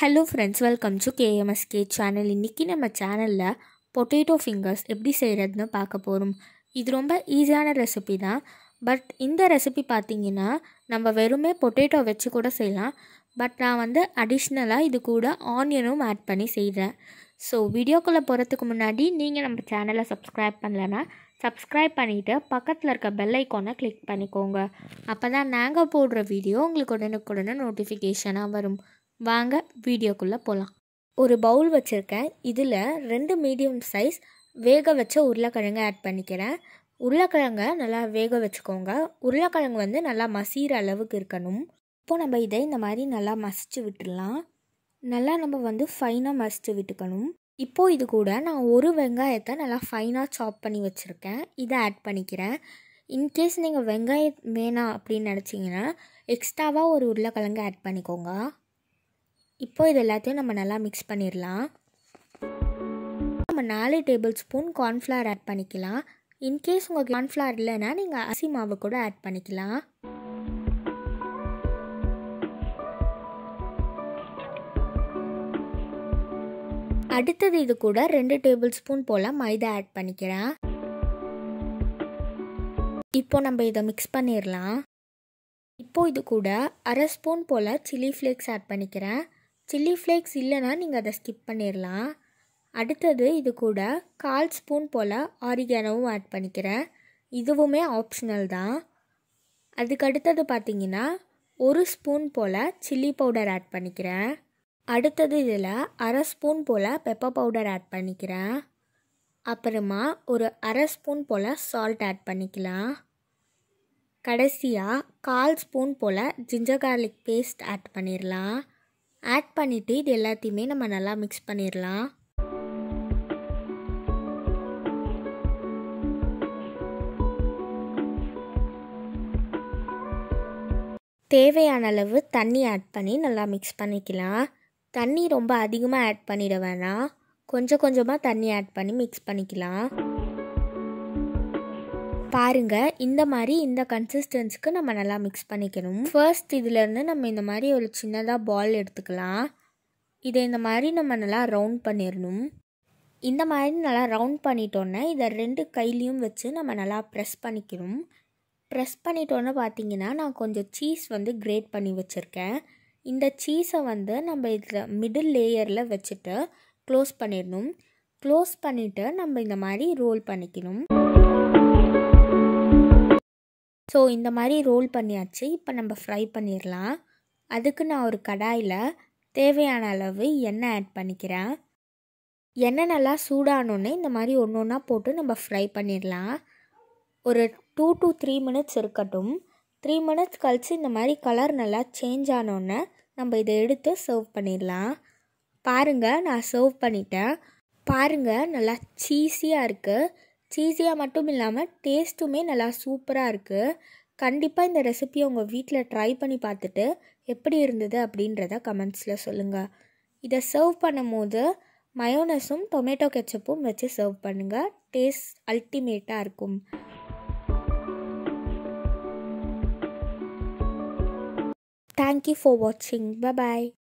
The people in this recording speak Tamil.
hello friends welcome to KMSK channel இன்றைக்கி நம்ம சேனலில் பொட்டேட்டோ ஃபிங்கர்ஸ் எப்படி செய்கிறதுன்னு பார்க்க போகிறோம் இது ரொம்ப ஈஸியான ரெசிபி தான் பட் இந்த ரெசிபி பார்த்திங்கன்னா நம்ம வெறுமே பொட்டேட்டோ வச்சு கூட செய்யலாம் பட் நான் வந்து அடிஷ்னலாக இது கூட ஆனியனும் ஆட் பண்ணி செய்கிறேன் ஸோ வீடியோக்குள்ளே போகிறதுக்கு முன்னாடி நீங்கள் நம்ம சேனலை சப்ஸ்கிரைப் பண்ணலன்னா சப்ஸ்கிரைப் பண்ணிவிட்டு பக்கத்தில் இருக்க பெல் ஐக்கானை கிளிக் பண்ணிக்கோங்க அப்போ தான் நாங்கள் போடுற வீடியோ உங்களுக்கு உடனுக்குடனே நோட்டிஃபிகேஷனாக வரும் வாங்க வீடியோக்குள்ளே போகலாம் ஒரு பவுல் வச்சுருக்கேன் இதில் ரெண்டு மீடியம் சைஸ் வேக வச்ச உருளைக்கிழங்கு ஆட் பண்ணிக்கிறேன் உருளைக்கிழங்க நல்லா வேக வச்சுக்கோங்க உருளைக்கிழங்கு வந்து நல்லா மசிகிற அளவுக்கு இருக்கணும் இப்போது நம்ம இதை இந்த மாதிரி நல்லா மசிச்சு விட்டுடலாம் நல்லா நம்ம வந்து ஃபைனாக மசித்து விட்டுக்கணும் இப்போது இது கூட நான் ஒரு வெங்காயத்தை நல்லா ஃபைனாக சாப் பண்ணி வச்சுருக்கேன் இதை ஆட் பண்ணிக்கிறேன் இன்கேஸ் நீங்கள் வெங்காயம் வேணாம் அப்படின்னு நினச்சிங்கன்னா எக்ஸ்ட்ராவாக ஒரு உருளைக்கிழங்கு ஆட் பண்ணிக்கோங்க இப்போ இது எல்லாத்தையும் நம்ம நல்லா மிக்ஸ் பண்ணிடலாம் நம்ம நாலு டேபிள் ஸ்பூன் கார்ன்ஃப்ளவர் ஆட் பண்ணிக்கலாம் இன்கேஸ் உங்கள் கார்ன்ஃப்ளவர் இல்லைன்னா நீங்கள் அரிசி மாவு கூட ஆட் பண்ணிக்கலாம் அடுத்தது இது கூட ரெண்டு டேபிள் ஸ்பூன் போல் மைதா ஆட் பண்ணிக்கிறேன் இப்போ நம்ம இதை மிக்ஸ் பண்ணிடலாம் இப்போ இது கூட அரை ஸ்பூன் போல் சில்லி ஃப்ளேக்ஸ் ஆட் பண்ணிக்கிறேன் சில்லி ஃப்ளேக்ஸ் இல்லைன்னா நீங்கள் அதை ஸ்கிப் பண்ணிடலாம் அடுத்தது இது கூட கால் ஸ்பூன் போல் ஆரிகானோவும் ஆட் பண்ணிக்கிறேன் இதுவுமே ஆப்ஷனல் தான் அதுக்கு அடுத்தது ஒரு ஸ்பூன் போல் சில்லி பவுடர் ஆட் பண்ணிக்கிறேன் அடுத்தது இதில் அரை ஸ்பூன் போல் பெப்பர் பவுடர் ஆட் பண்ணிக்கிறேன் அப்புறமா ஒரு அரை ஸ்பூன் போல் சால்ட் ஆட் பண்ணிக்கலாம் கடைசியாக கால் ஸ்பூன் போல் ஜிஞ்சர் கார்லிக் பேஸ்ட் ஆட் பண்ணிடலாம் ஆட் பண்ணிவிட்டு இது எல்லாத்தையுமே நம்ம நல்லா மிக்ஸ் பண்ணிடலாம் தேவையான அளவு தண்ணி ஆட் பண்ணி நல்லா மிக்ஸ் பண்ணிக்கலாம் தண்ணி ரொம்ப அதிகமாக ஆட் பண்ணிட வேணாம் கொஞ்சம் கொஞ்சமாக தண்ணி ஆட் பண்ணி மிக்ஸ் பண்ணிக்கலாம் பாருங்க இந்த மாதிரி இந்த கன்சிஸ்டன்ஸுக்கு நம்ம நல்லா மிக்ஸ் பண்ணிக்கணும் ஃபர்ஸ்ட் இதுலேருந்து நம்ம இந்த மாதிரி ஒரு சின்னதாக பால் எடுத்துக்கலாம் இதை இந்த மாதிரி நம்ம நல்லா ரவுண்ட் பண்ணிடணும் இந்த மாதிரி நல்லா ரவுண்ட் பண்ணிட்டோன்னே இதை ரெண்டு கையிலையும் வச்சு நம்ம நல்லா ப்ரெஸ் பண்ணிக்கணும் ப்ரெஸ் பண்ணிட்டோன்னே பார்த்தீங்கன்னா நான் கொஞ்சம் சீஸ் வந்து கிரேட் பண்ணி வச்சுருக்கேன் இந்த சீஸை வந்து நம்ம இதில் மிடில் லேயரில் வச்சுட்டு க்ளோஸ் பண்ணிடணும் க்ளோஸ் பண்ணிவிட்டு நம்ம இந்த மாதிரி ரோல் பண்ணிக்கணும் ஸோ இந்த மாதிரி ரோல் பண்ணியாச்சு இப்போ நம்ம ஃப்ரை பண்ணிடலாம் அதுக்கு நான் ஒரு கடாயில் தேவையான அளவு எண்ணெய் ஆட் பண்ணிக்கிறேன் எண்ணெய் நல்லா சூடானோன்னே இந்த மாதிரி ஒன்று ஒன்றா போட்டு நம்ம ஃப்ரை பண்ணிடலாம் ஒரு டூ டு த்ரீ மினிட்ஸ் இருக்கட்டும் த்ரீ மினிட்ஸ் கழித்து இந்த மாதிரி கலர் நல்லா சேஞ்ச் ஆனோடனே நம்ம இதை எடுத்து சர்வ் பண்ணிடலாம் பாருங்கள் நான் சர்வ் பண்ணிட்டேன் பாருங்கள் நல்லா சீஸியாக இருக்குது சீஸியாக மட்டும் இல்லாமல் டேஸ்ட்டுமே நல்லா சூப்பராக இருக்குது கண்டிப்பாக இந்த ரெசிபியை உங்கள் வீட்டில் ட்ரை பண்ணி பார்த்துட்டு எப்படி இருந்தது அப்படின்றத கமெண்ட்ஸில் சொல்லுங்கள் இதை சர்வ் பண்ணும் போது மயோனஸும் டொமேட்டோ கெச்சப்பும் வச்சு சர்வ் பண்ணுங்கள் டேஸ்ட் அல்டிமேட்டாக இருக்கும் தேங்க்யூ ஃபார் வாட்சிங் பபாய்